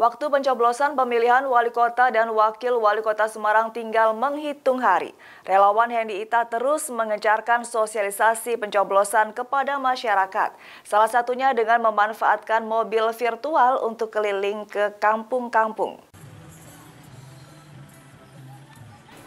Waktu pencoblosan pemilihan wali kota dan wakil wali kota Semarang tinggal menghitung hari. Relawan Hendi Ita terus mengencarkan sosialisasi pencoblosan kepada masyarakat. Salah satunya dengan memanfaatkan mobil virtual untuk keliling ke kampung-kampung.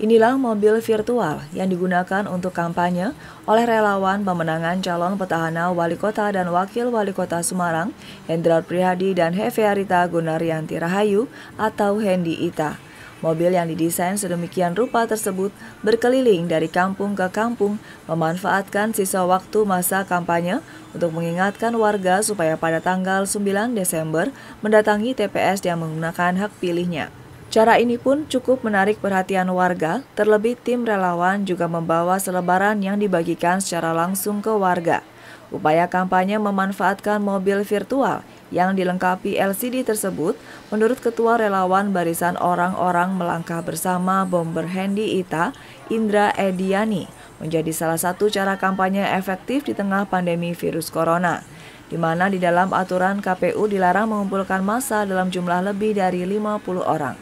Inilah mobil virtual yang digunakan untuk kampanye oleh relawan pemenangan calon petahana wali kota dan wakil wali kota Semarang, Hendral Prihadi dan Hefearita Gunaryanti Rahayu atau Hendi Ita. Mobil yang didesain sedemikian rupa tersebut berkeliling dari kampung ke kampung, memanfaatkan sisa waktu masa kampanye untuk mengingatkan warga supaya pada tanggal 9 Desember mendatangi TPS yang menggunakan hak pilihnya. Cara ini pun cukup menarik perhatian warga, terlebih tim relawan juga membawa selebaran yang dibagikan secara langsung ke warga. Upaya kampanye memanfaatkan mobil virtual yang dilengkapi LCD tersebut, menurut Ketua Relawan Barisan Orang-Orang Melangkah Bersama Bomber Hendy Ita, Indra Ediani, menjadi salah satu cara kampanye efektif di tengah pandemi virus corona di mana di dalam aturan KPU dilarang mengumpulkan massa dalam jumlah lebih dari 50 orang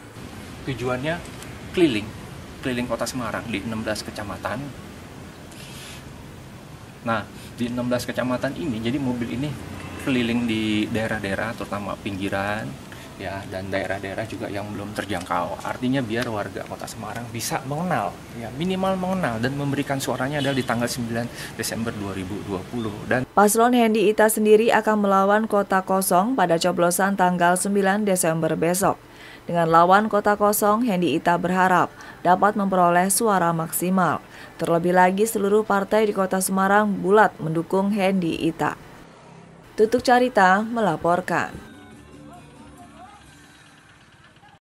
tujuannya keliling keliling kota Semarang di 16 kecamatan nah di 16 kecamatan ini jadi mobil ini keliling di daerah-daerah terutama pinggiran ya dan daerah-daerah juga yang belum terjangkau artinya biar warga kota Semarang bisa mengenal ya minimal mengenal dan memberikan suaranya adalah di tanggal 9 Desember 2020 dan Paslon Hendi Ita sendiri akan melawan kota kosong pada coblosan tanggal 9 Desember besok dengan lawan kota kosong, Hendi Ita berharap dapat memperoleh suara maksimal. Terlebih lagi seluruh partai di kota Semarang bulat mendukung Hendi Ita. Tutuk Carita melaporkan.